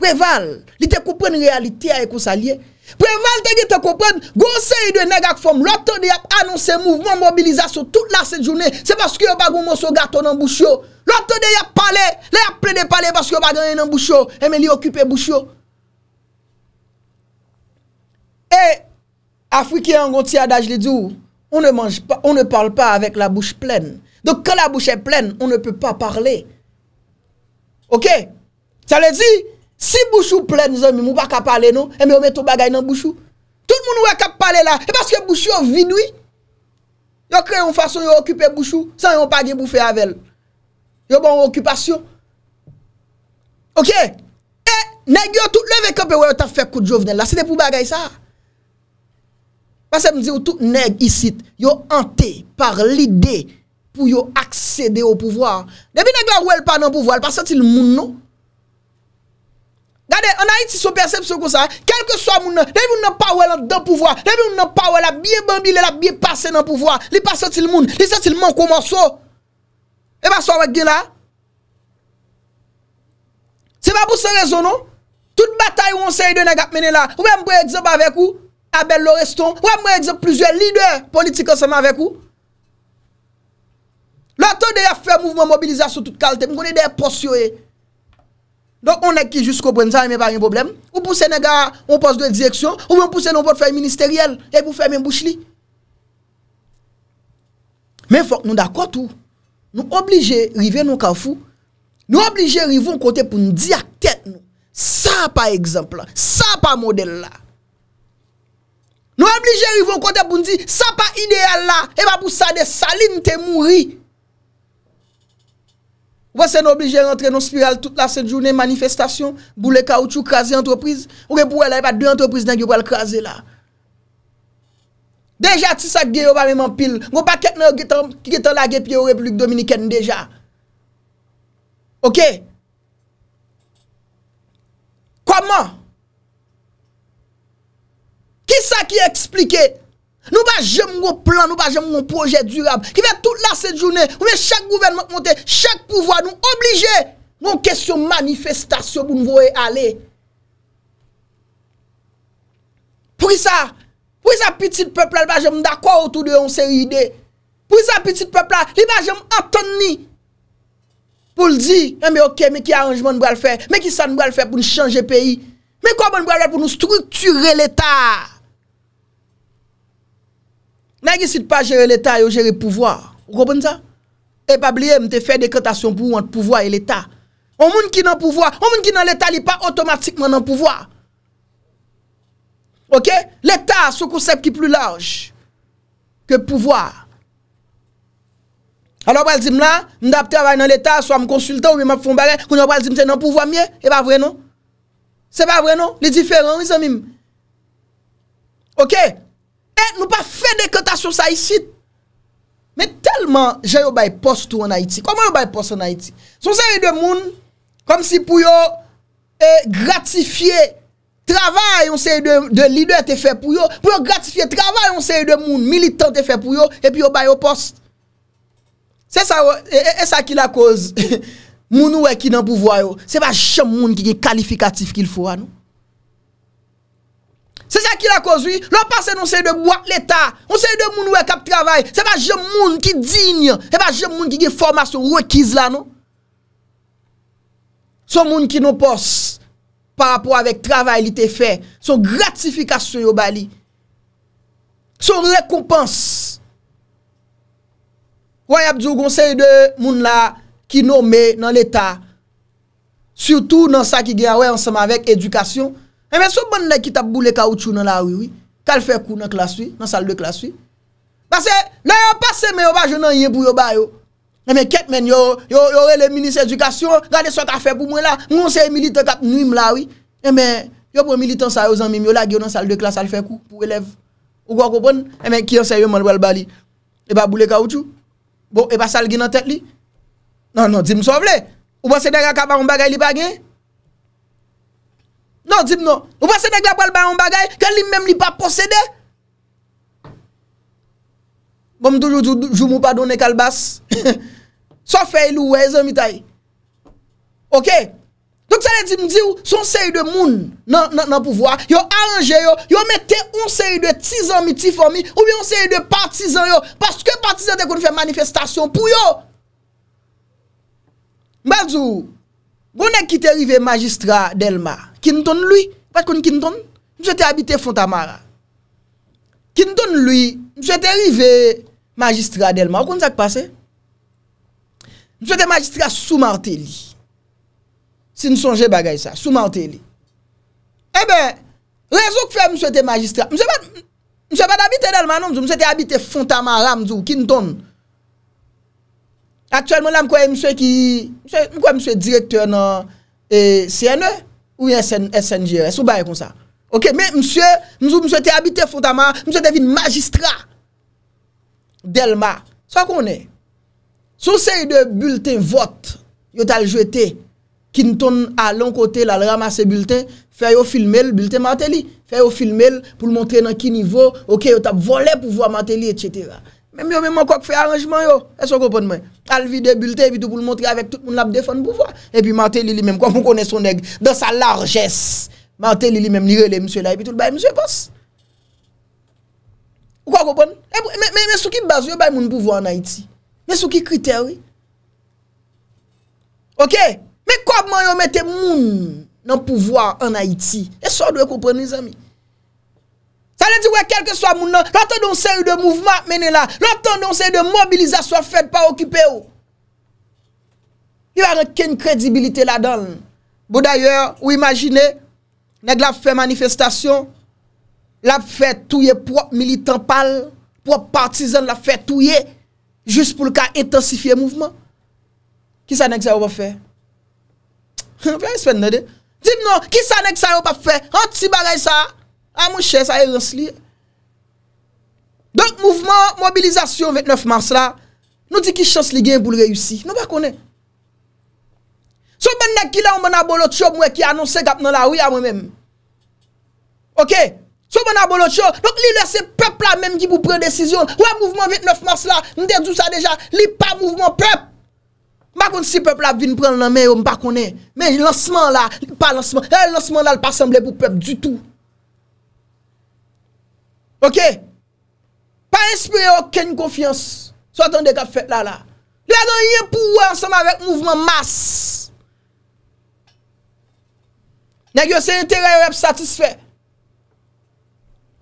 Preval. Li te koupen realiti a ekousa liye. Preval te ge te koupen. Gose yi de negak fom. Loto di ap anonsen mouvment mobilizasyon tout la set jounen. Se baske yo bagou monsou gato nan boucho. Loto di ap pale. Li ap ple de pale baske yo bagou yon nan boucho. Eh, Eme li okupe boucho. E. Afriki an gonti adaj li djou. On ne manj pa. On ne parle pa avek la bouch plen. Donc quand la bouche est pleine, on ne peut pas parler. OK Ça veut dire, si bouche est pleine, nous ne pas parler, non Et eh, on met tout bagay dans bouche. Tout le monde à parler là. Et parce que bouche est vide, oui. Yo créé une façon de occuper bouche sans yon pas de bouffer avec elle. Yo bon occupation. OK Et eh, nèg yo tout levé campé ouais t'a fait coup de Jovenel là, c'était pour bagay ça. Parce que me tous tout nèg ici, ont hanté par l'idée Ou yo akse de ou pouvwa Debe ne glan wèl pa nan pouvwa L pa sotil moun nou Gade anay ti sou persepsyon kon sa Kelke so moun nou Debe moun nan pa wèl nan pouvwa Debe moun nan pa wèl la Biye bambi lè la Biye pase nan pouvwa Lè pa sotil moun Lè sotil moun kouman so E ba sotil moun gen la Se ba pou se rezon nou Tout batay wonsè yi de ne gap menè la Ou mwen mwen egzeb avek ou Abel Loreston Ou mwen mwen egzeb plizye lide Politika seman avek ou La ton deye fè mouvment mobilizasyon tout kalte, mwen konye deye porsyoye. Donk, on ek ki jousko brendan, mwen par yon boblem. Ou pou Senegal, mwen porsyoye direksyon. Ou mwen porsyoye nou pot fè ministeriel, e pou fè mwen bouchli. Men fòk, nou dakot ou. Nou oblige rive nou kafou. Nou oblige rive yon kote pou nou di ak tèt nou. Sapa exemple, sapa model la. Nou oblige rive yon kote pou nou di, sapa ideal la. E pa pou sa de salin te mouri. Wese nou obligè rentre nou spiral tout la sè jounè manifestasyon, bou le kaoutchou krasè antopriz, ou repou wè la y pa dè antopriz nan gyo wè l krasè la. Deja ti sa gè yo barèman pil, nou pa ket nou gè tan la gè piye ou Republik Dominikèn deja. Ok? Kwa man? Kwa man? Ki sa ki eksplikey? Nou ba jem mwen plan, nou ba jem mwen proje durable. Ki ve tout la se jounen. Ou ve chak gouvernementen, chak pouvoi nou oblije. Mwen kesyon manifestasyon pou mwen voye ale. Pou ki sa? Pou ki sa piti de pepla, l ba jem mwen dakwa otou de yon seri ide. Pou ki sa piti de pepla, li ba jem mwen aton ni. Pou l di, eh, me ok, me ki aranjman mwen bral fè. Me ki sa mwen bral fè pou mwen chanje peyi. Me kwa mwen bral fè pou mwen strukture l etat. Nèg ici pas gérer l'état, ou gérer pouvoir. Vous comprenez ça Et pas oublier, m'te fait décantation pour entre pouvoir et l'état. On moun qui dans pouvoir, on moun qui dans l'état, il pas automatiquement dans pouvoir. OK L'état, un concept qui est plus large que pouvoir. Alors, je dis là, je travaille dans l'État, soit je consultant ou je fais un barré, je vais dire c'est dans le pouvoir mieux. n'est pas vrai, non? C'est pas vrai, non? Les différents, ils même. OK? Eh, nou pa fè dekotasyon sa yisit. Men telman jè yon bay post ou anayiti. Koman yon bay post anayiti? Son sè yon de moun, kom si pou yon eh, gratifiye travay yon sè yon de lider te fè pou yon, pou yon gratifiye travay yon sè yon de moun, militant te fè pou yon, epi yon bay yon post. Se sa ki eh, la koz, *laughs* moun ou e ki nan pou vwa yon, se pa chè moun ki ki kalifikatif ki l fwa nou. Se ja ki la kozwi, lò pa se nou sey de bwa l'Etat, nou sey de moun wè kap travay, se pa jem moun ki din, se pa jem moun ki gen formasyon wèkiz la nou. Son moun ki nou pos, pa rapor avèk travay li te fè, son gratifikasyon yo bali, son rekompans. Wè yab diyo goun sey de moun la ki nou mè nan l'Etat, soutou nan sa ki gen wè ansama avèk edukasyon, Emen, eh sou bonnen lè ki tap boule kawoutou nan la wè wè? Kal fè kou nan klas wè? Nan sal de klas wè? Pase, lè yon pase men yon baje nan yon bou yon baje yo. Emen, eh ket men yon, yon yon lè minis edukasyon, gade sou ka fè pou mwen la. Mwen se yon militan kat nou yon la wè. Emen, eh yon pou yon militan sa yon zan mimi, yon la gè yon nan sal de klas al fè kou pou wè lev. Ou gwa kopon? Emen, ki yon se yon man wè l'bali? Eba boule kawoutou? Bon, eba sal gè nan tèt li? Nan nan, di m sou vle? Non, di m non. Ou pa sene klapal bayan m bagay, ken li mem li pa posede? Bon, m toujou, jou mou pa donne kalbas. *coughs* So fey lou wey zan mi tay. Ok? Dok sa le di m di ou, son sey de moun nan pouvoa, yo anje yo, yo mette un sey de tizan mi ti fomi, ou bi un sey de patizan yo, paske patizan de kon fè manifestation pou yo. M badzou? Gwone ki te rive magistra Delma, kin ton lwi, pat kon kin ton, mswe te habite Fontamara. Kin ton lwi, mswe te rive magistra Delma, akon sa ki pase? Mswe te magistra sou marteli. Si nou sonje bagay sa, sou marteli. Ebe, eh rezo ki fwe mswe te magistra, mswe pat habite Delma non, mswe te habite Fontamara mswe ou kin ton. Atchèlman la m kweye mswe ki, m kweye mswe direktor nan CNE ou SNJR, sou baye kon sa. Ok, men mswe, mswe te habite fondama, mswe devine magistra del ma. Sa konè? Sou se yon de bulten vot, yon tal jwete, kin ton alon kote lal ramase bulten, fè yo filme l, bulten mante li, fè yo filme l pou l montre nan ki nivou, ok, yon tal vole pou vwa mante li, etc., E mi yo men mwen kok fwe aranjman yo? E so kopon mwen? Alvi debilte, e pi tou pou l montre avèk tout moun lap defon pou vwa. E pi mante li li men, kwa moun kone son neg, dan sa larjes, mante li li men, li rele mswe la, e pi tou l bay mswe pos. Ou kwa kopon? E mi sou ki baz yo bay moun pou vwa an Haiti? Mi sou ki kriteri? Ok? Mi kwa mwen yo mette moun nan pou vwa an Haiti? E so dwe kopon nizami? Sa lè di wè kelke swa moun nan, lantan don se yu de mouvman ap menen la, lantan don se yu de mobilizasyon fèd pa okipe ou. Yon a ren ken kredibilite la don. Bo daye ou imagine, nèk la fè manifestation, la fè touye prop militant pal, prop partizan la fè touye, jous pou lka etensifiye mouvman. Ki sa nèk sa yon pa fè? Vè yon *laughs* se fè nè de. Dib nou, ki sa nèk sa yon pa fè? An ti bagay sa a? A moun chè, sa e rans li. Donk mouvment mobilizasyon 29 mars la, nou di ki chans li gen pou l reyousi. Nou bak konen. Sou ben nek ki la ou mwen abon lot chou, mwen ki anonsen gap nan la, ou ya mwen men. Ok? Sou mwen abon lot chou, donk li lese pep la menm ki pou pren desisyon. Ou a mouvment 29 mars la, nou dedou sa deja, li pa mouvment pep. Eh, bak konen si pep la vin pran nan men yo, mwen bak konen. Men, lansman la, li pa lansman, e lansman la l pa semble pou pep du tout. Ok, pa espri yo ken konfians, sou atan de kap fet la la. Lè dan yon pou wè ansem avèk mouvment mas. Nèk yo se yon terè yon rep satisfè.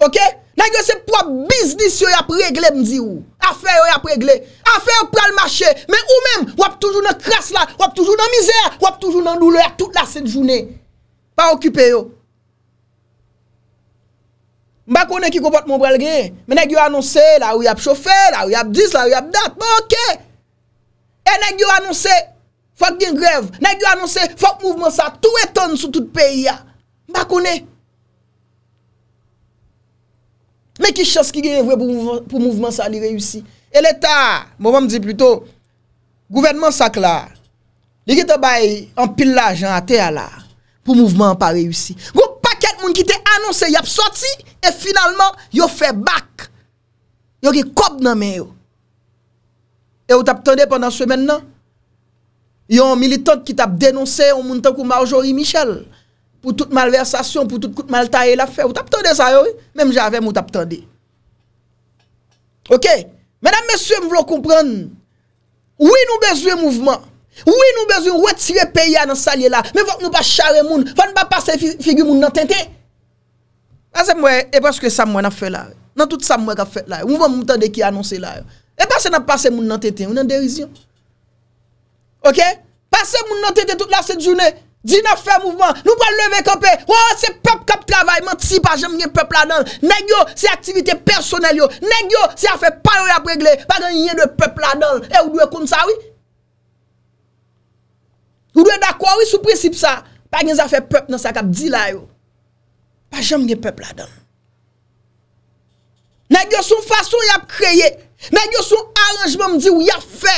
Ok, nèk yo se pou wap biznis yon yap regle mzi ou. Afè yon yap regle, afè yon pral mache, men ou mèm wap toujou nan kras la, wap toujou nan mizè, wap toujou nan loulè tout la sèd jounè. Pa okupè yo. Mba konen ki kopote moun brel gen, men nek yo anonse la ou yap chofe, la ou yap dis, la ou yap dat, mba okey! E nek yo anonse fok gen grev, nek yo anonse fok mouvment sa, tou eton sou tout peyi ya! Mba konen! Men ki chos ki gen vwe pou mouvment sa li reyusi? E l'Etat, mwen mwen mdi pluto, gouvernement sa klar, nek yo te bayi an pil la jan a te ala, pou mouvment pa reyusi. moun ki te anonsen, y ap sorti, e finalman, yo fe bak, yo ki kob nan men yo, e yo tap tende pandan sou men nan, yo yon militant ki tap denonsen, yon moun tankou Marjorie Michel, pou tout malversasyon, pou tout kout maltaye la fe, yo tap tende sa yo, men mjave moun tap tende, ok, menam mesye m vlo kompran, ou yon nou bezwe mouvment, ou yon nou bezwe wetire peya nan salye la, men vok mou ba chare moun, fan ba pase figu moun nan tenten, E paske sa mwen a fè la, nan tout sa mwen ka fè la, mwen mwen mwen tan de ki anonsè la yo. E paske nan paske mwen nan tete, mwen nan derizyon. Ok? Paske mwen nan tete tout la sete jounè, di nan fè mouvman, nou pran leve kapè, wè wè se pep kap travè, mwen ti pa jem nye pep la dan, neg yo se aktivite personel yo, neg yo se a fè panoy apregle, pa gen yè de pep la dan, e ou dwe kon sa wè? Ou dwe d'akwa wè sou prinsip sa, pa gen zafè pep nan sa kap di la yo. Pa jom gen pepl la dan. Na gyo son fason ya kreye. Na gyo son aranjman mdi ou ya fe.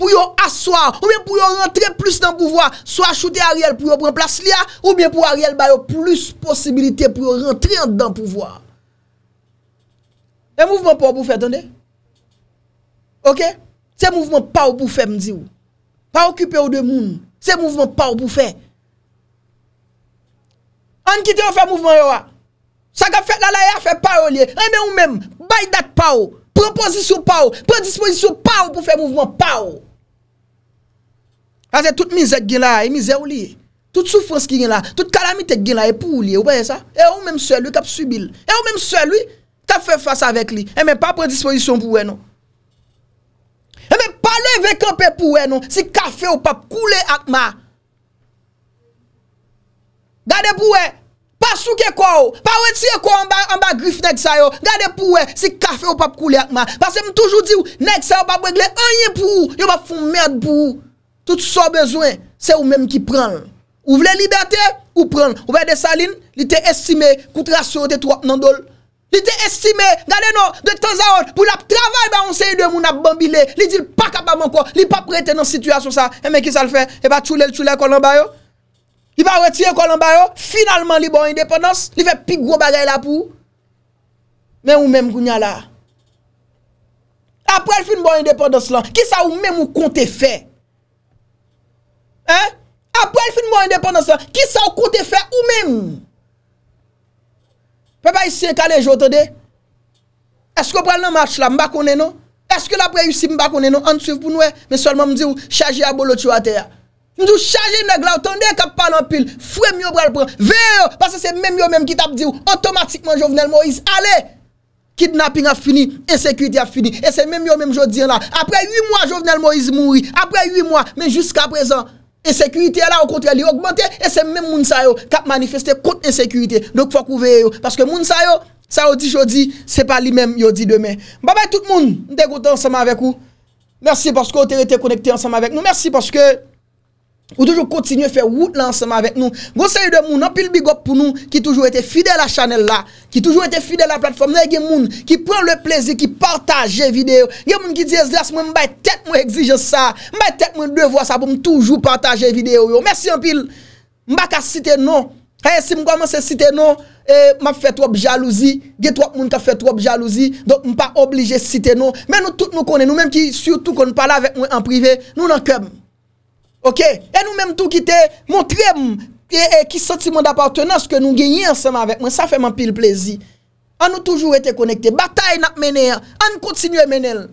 Pou yo aswa. Ou mwen pou yo rentre plus nan pouvoi. So a choute Ariel pou yo bran plas li a. Ou mwen pou Ariel bayo plus posibilite pou yo rentre dan pouvoi. E mouvment pa ou poufe. Tande? Ok? Se mouvment pa ou poufe mdi ou. Pa ou kipe ou de moun. Se mouvment pa ou poufe. An ki te ou fe mouvman yo a? Sa ka fet la la ya fe pa ou liye? Eme ou mem, bay dat pa ou, propozisyon pa ou, propozisyon pa ou pou fe mouvman pa ou. Aze, tout mize gina e mize ou liye? Tout soufans gina, tout karamite gina e pou ou liye? Ou baye sa? E ou mem se lui kap subil? E ou mem se lui, ka fe fasa vek li? Eme pa propozisyon pou non? non? ou eno? Eme pale vek anpe pou ou eno? Si ka fe ou pa pou le akma? Gade pou we, pa souke kwa ou, pa weti e kwa ou, an ba grif neg sa yo. Gade pou we, si kafe ou pa pou koule akman. Pase m toujou di ou, neg sa yo pa pou egle anye pou ou, yo pa pou mèd pou ou. Tout sou bezwen, se ou mèm ki pran. Ou vle liberté, ou pran. Ou vle desaline, li te esime koutra se ou te twa nan dole. Li te esime, gade nou, de tanza ou, pou la pou travay ba onseye de moun ap bambile. Li di l pa kapabaman kwa, li pa pou rete nan situasyon sa. E men ki sa l fe, e eh, pa toulè l toulè kon nan bayo. li va retye Kolombayo, finalman li bon indepondans, li ve pi gro bagay la pou, men ou menm gounya la. Aprel fin bon indepondans lan, ki sa ou menm ou konte fe? Hein? Aprel fin bon indepondans lan, ki sa ou konte fe ou menm? Pe pa yisi e kalen jote de? Eske ou prel nan match la, mbakone nou? Eske la pre yisi mbakone nou? An tsu pou nou e? Men solman mdi ou, chaji a bolot yo a te ya. Mdou chaje nè glan, tande kap panan pil, fwe myo brel pran, veyo, pasè se mèm yo mèm ki tap di ou, otomatikman Jovenel Moïse, ale, kidnapping a fini, e-sekuriti a fini, e se mèm yo mèm jo di an la, apre 8 mwa Jovenel Moïse mouri, apre 8 mwa, men jusqu'a prezant, e-sekuriti ala, an kontra li augmente, e se mèm moun sa yo, kap manifeste kont e-sekuriti, dok fwa kou veyo, paske moun sa yo, sa yo di jo di, se pa li mèm yo di demè, babay tout Ou toujou kontinye fe wout lanseman vek nou. Gose yon moun, anpil bigop pou nou, ki toujou ete fidel la chanel la, ki toujou ete fidel la platfom, nou yon moun ki pran le plezi, ki partaje videyo. Yon moun ki diye zlas mwen mbay tet mwen egzije sa, mbay tet mwen devwa sa, pou m toujou partaje videyo yo. Mersi anpil, mbak a site nou. Hey, si mkwaman se site nou, m ap fe trob jalouzi, gen trob moun ka fe trob jalouzi, don m pa oblije site nou. Men nou tout nou konen nou, men ki sou tou konen pala vek mwen an E nou menm tou ki te montrem E ki sotimou d'apartenans Ke nou genyen seman vek An nou toujou ete konekte Batay nan mener An nou kontinu menel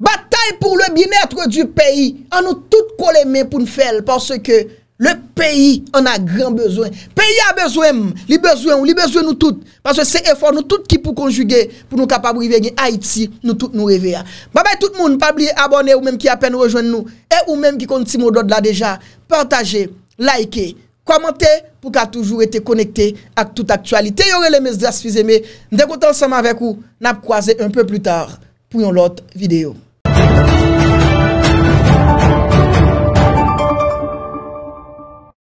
Batay pou le binetre du peyi An nou tout koleme pou n'fel Parce ke Le peyi an a gran bezwen. Peyi a bezwen, li bezwen ou li bezwen nou tout. Paswe se efor nou tout ki pou konjuge pou nou kapabou i vege Aiti nou tout nou revea. Babay bon, tout moun, pa bli abone ou menm ki apen rejwen nou. E ou menm ki konti moudot la deja. Portaje, like, komante pou ka toujou ete konekte ak tout aktualite. Yore le mezde asfize me. Ndekote ansanman vek ou nap kwaze un peu plu tar pou yon lot videyo.